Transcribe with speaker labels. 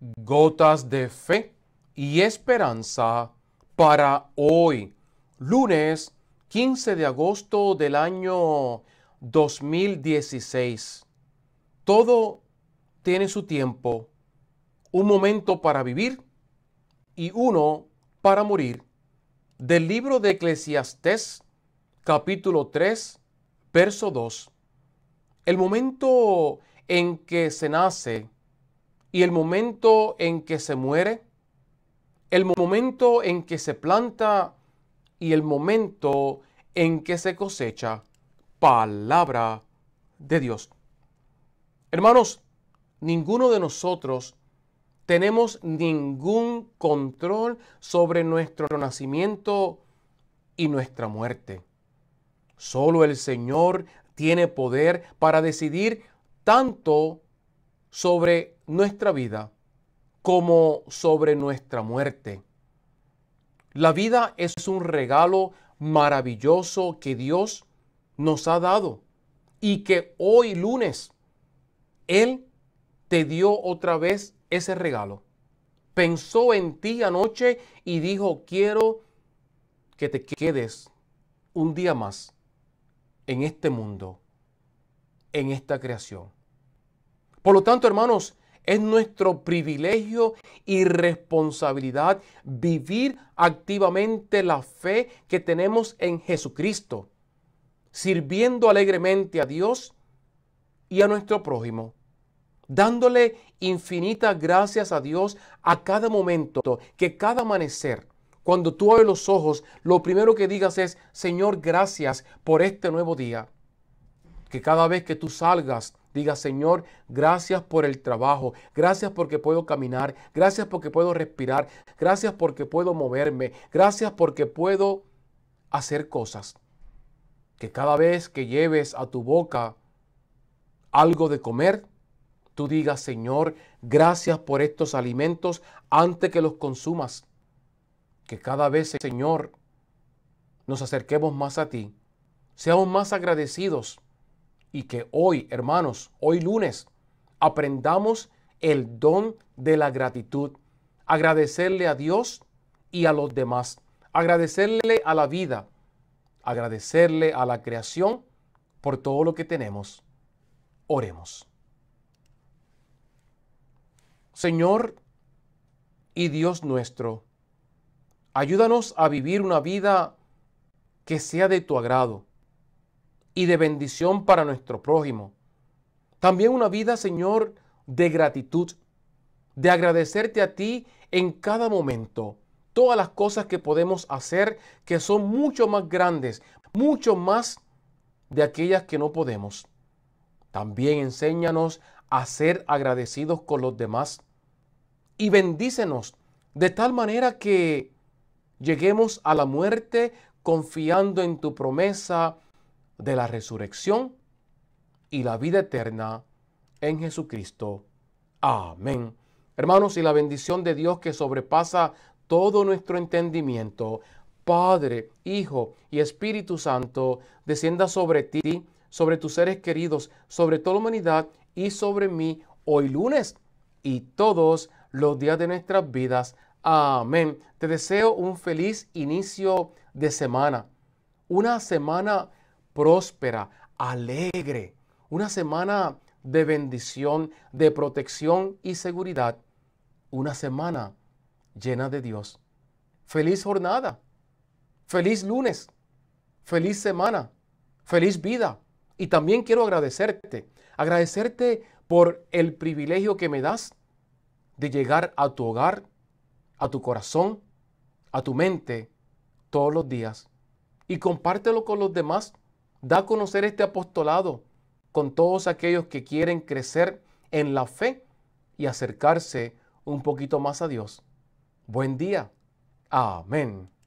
Speaker 1: Gotas de Fe y Esperanza para hoy, lunes 15 de agosto del año 2016. Todo tiene su tiempo, un momento para vivir y uno para morir. Del libro de Eclesiastés, capítulo 3, verso 2. El momento en que se nace y el momento en que se muere, el momento en que se planta y el momento en que se cosecha. Palabra de Dios. Hermanos, ninguno de nosotros tenemos ningún control sobre nuestro nacimiento y nuestra muerte. Solo el Señor tiene poder para decidir tanto sobre nuestra vida como sobre nuestra muerte. La vida es un regalo maravilloso que Dios nos ha dado y que hoy lunes Él te dio otra vez ese regalo. Pensó en ti anoche y dijo, quiero que te quedes un día más en este mundo, en esta creación. Por lo tanto, hermanos, es nuestro privilegio y responsabilidad vivir activamente la fe que tenemos en Jesucristo, sirviendo alegremente a Dios y a nuestro prójimo, dándole infinitas gracias a Dios a cada momento, que cada amanecer, cuando tú abres los ojos, lo primero que digas es, Señor, gracias por este nuevo día. Que cada vez que tú salgas Diga, Señor, gracias por el trabajo, gracias porque puedo caminar, gracias porque puedo respirar, gracias porque puedo moverme, gracias porque puedo hacer cosas. Que cada vez que lleves a tu boca algo de comer, tú digas, Señor, gracias por estos alimentos antes que los consumas. Que cada vez, Señor, nos acerquemos más a ti, seamos más agradecidos y que hoy, hermanos, hoy lunes, aprendamos el don de la gratitud. Agradecerle a Dios y a los demás. Agradecerle a la vida. Agradecerle a la creación por todo lo que tenemos. Oremos. Señor y Dios nuestro, ayúdanos a vivir una vida que sea de tu agrado y de bendición para nuestro prójimo. También una vida, Señor, de gratitud, de agradecerte a ti en cada momento. Todas las cosas que podemos hacer que son mucho más grandes, mucho más de aquellas que no podemos. También enséñanos a ser agradecidos con los demás y bendícenos de tal manera que lleguemos a la muerte confiando en tu promesa de la resurrección y la vida eterna en Jesucristo. Amén. Hermanos, y la bendición de Dios que sobrepasa todo nuestro entendimiento, Padre, Hijo y Espíritu Santo, descienda sobre ti, sobre tus seres queridos, sobre toda la humanidad y sobre mí hoy lunes y todos los días de nuestras vidas. Amén. Te deseo un feliz inicio de semana. Una semana próspera, alegre, una semana de bendición, de protección y seguridad, una semana llena de Dios. Feliz jornada, feliz lunes, feliz semana, feliz vida. Y también quiero agradecerte, agradecerte por el privilegio que me das de llegar a tu hogar, a tu corazón, a tu mente todos los días. Y compártelo con los demás Da a conocer este apostolado con todos aquellos que quieren crecer en la fe y acercarse un poquito más a Dios. Buen día. Amén.